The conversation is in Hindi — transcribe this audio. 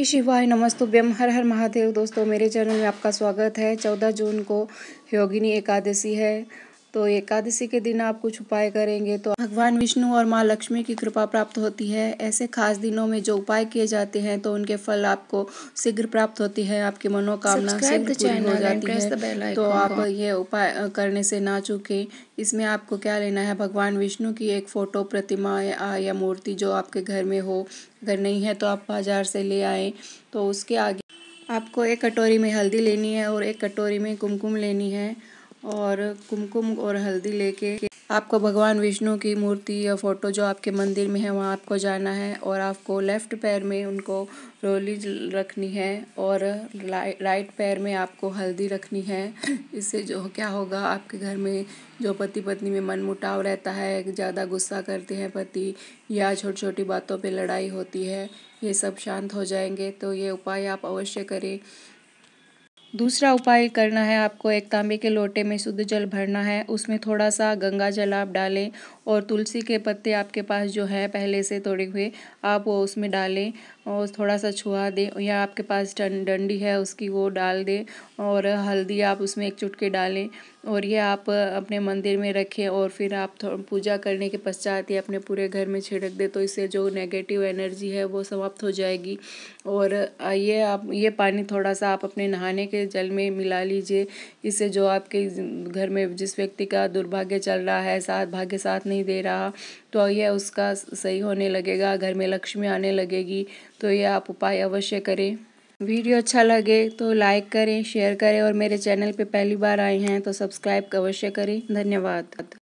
श्री शिवाय नमस्तुभ्यम हर हर महादेव दोस्तों मेरे चैनल में आपका स्वागत है चौदह जून को योगिनी एकादशी है तो एकादशी के दिन आप कुछ उपाय करेंगे तो भगवान विष्णु और माँ लक्ष्मी की कृपा प्राप्त होती है ऐसे खास दिनों में जो उपाय किए जाते हैं तो उनके फल आपको शीघ्र प्राप्त होती है आपकी मनोकामना पूरी हो जाती है तो आप ये उपाय करने से ना चूके इसमें आपको क्या लेना है भगवान विष्णु की एक फ़ोटो प्रतिमा या मूर्ति जो आपके घर में हो अगर नहीं है तो आप बाज़ार से ले आए तो उसके आगे आपको एक कटोरी में हल्दी लेनी है और एक कटोरी में कुमकुम लेनी है और कुमकुम और हल्दी लेके आपको भगवान विष्णु की मूर्ति या फोटो जो आपके मंदिर में है वहाँ आपको जाना है और आपको लेफ्ट पैर में उनको रोली रखनी है और राइट पैर में आपको हल्दी रखनी है इससे जो क्या होगा आपके घर में जो पति पत्नी में मन मुटाव रहता है ज़्यादा गुस्सा करते हैं पति या छोटी छोटी बातों पे लड़ाई होती है ये सब शांत हो जाएंगे तो ये उपाय आप अवश्य करें दूसरा उपाय करना है आपको एक तांबे के लोटे में शुद्ध जल भरना है उसमें थोड़ा सा गंगा जल आप डालें और तुलसी के पत्ते आपके पास जो है पहले से तोड़े हुए आप वो उसमें डालें और थोड़ा सा छुआ दें या आपके पास डंडी है उसकी वो डाल दें और हल्दी आप उसमें एक चुटके डालें और ये आप अपने मंदिर में रखें और फिर आप पूजा करने के पश्चात ही अपने पूरे घर में छिड़क दें तो इससे जो नेगेटिव एनर्जी है वो समाप्त हो जाएगी और ये आप ये पानी थोड़ा सा आप अपने नहाने के जल में मिला लीजिए इससे जो आपके घर में जिस व्यक्ति का दुर्भाग्य चल रहा है साथ भाग्य साथ नहीं दे रहा तो यह उसका सही होने लगेगा घर में लक्ष्मी आने लगेगी तो यह आप उपाय अवश्य करें वीडियो अच्छा लगे तो लाइक करें शेयर करें और मेरे चैनल पे पहली बार आए हैं तो सब्सक्राइब अवश्य करें धन्यवाद